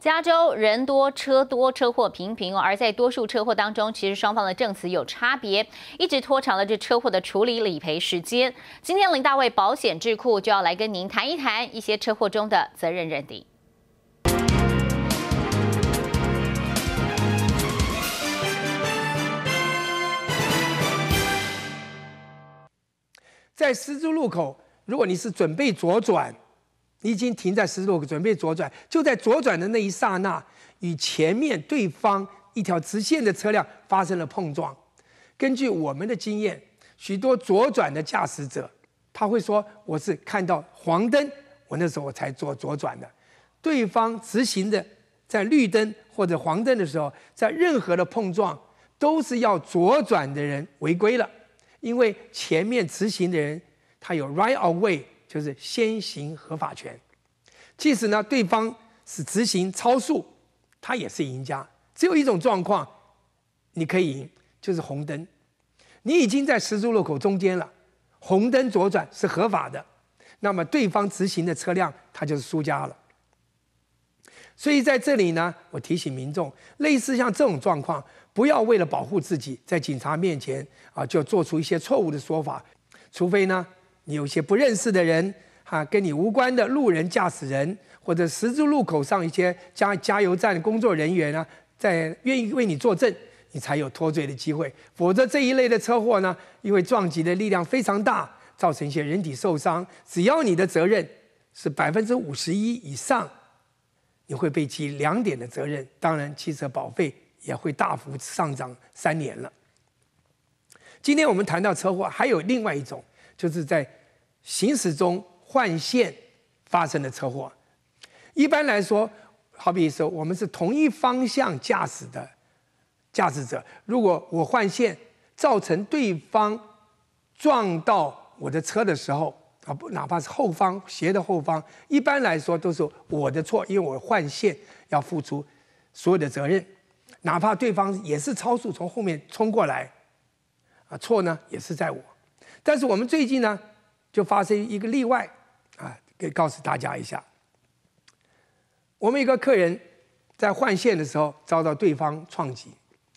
加州人多车多，车祸频频。而在多数车祸当中，其实双方的证词有差别，一直拖长了这车祸的处理理赔时间。今天林大卫保险智库就要来跟您谈一谈一些车祸中的责任认定。在十字路口，如果你是准备左转，你已经停在十字路口，准备左转，就在左转的那一刹那，与前面对方一条直线的车辆发生了碰撞。根据我们的经验，许多左转的驾驶者，他会说：“我是看到黄灯，我那时候才做左转的。”对方直行的，在绿灯或者黄灯的时候，在任何的碰撞，都是要左转的人违规了，因为前面直行的人他有 right of way。就是先行合法权，即使呢对方是执行超速，他也是赢家。只有一种状况，你可以赢，就是红灯。你已经在十字路口中间了，红灯左转是合法的，那么对方执行的车辆他就是输家了。所以在这里呢，我提醒民众，类似像这种状况，不要为了保护自己，在警察面前啊就做出一些错误的说法，除非呢。有些不认识的人，哈，跟你无关的路人、驾驶人或者十字路口上一些加加油站的工作人员啊，在愿意为你作证，你才有脱罪的机会。否则这一类的车祸呢，因为撞击的力量非常大，造成一些人体受伤。只要你的责任是百分之五十一以上，你会被记两点的责任，当然汽车保费也会大幅上涨三年了。今天我们谈到车祸，还有另外一种，就是在。行驶中换线发生的车祸，一般来说，好比说我们是同一方向驾驶的驾驶者，如果我换线造成对方撞到我的车的时候，啊不，哪怕是后方斜的后方，一般来说都是我的错，因为我换线要付出所有的责任，哪怕对方也是超速从后面冲过来，啊错呢也是在我，但是我们最近呢。就发生一个例外，啊，给告诉大家一下，我们一个客人在换线的时候遭到对方撞击，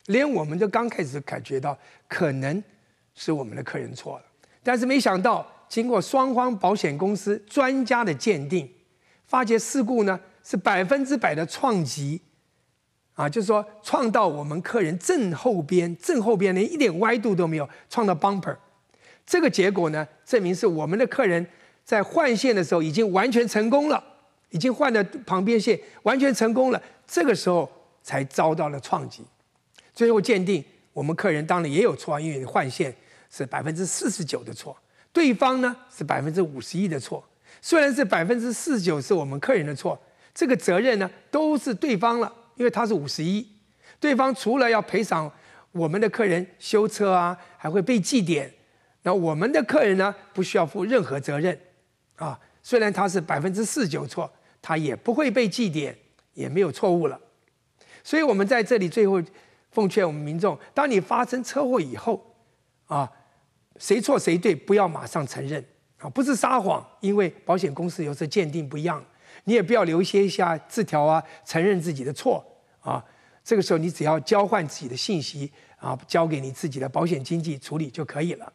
连我们都刚开始感觉到可能是我们的客人错了，但是没想到经过双方保险公司专家的鉴定，发觉事故呢是百分之百的撞击，啊，就是说撞到我们客人正后边，正后边连一点歪度都没有，撞到 bumper。这个结果呢，证明是我们的客人在换线的时候已经完全成功了，已经换了旁边线，完全成功了。这个时候才遭到了创击。最后鉴定，我们客人当然也有错，因为换线是百分之四十九的错，对方呢是百分之五十一的错。虽然是百分之四十九是我们客人的错，这个责任呢都是对方了，因为他是五十一。对方除了要赔偿我们的客人修车啊，还会被记点。那我们的客人呢，不需要负任何责任，啊，虽然他是百分之四九错，他也不会被记点，也没有错误了。所以，我们在这里最后奉劝我们民众：，当你发生车祸以后，啊，谁错谁对，不要马上承认，啊，不是撒谎，因为保险公司有时鉴定不一样，你也不要留些一下字条啊，承认自己的错，啊，这个时候你只要交换自己的信息，啊，交给你自己的保险经纪处理就可以了。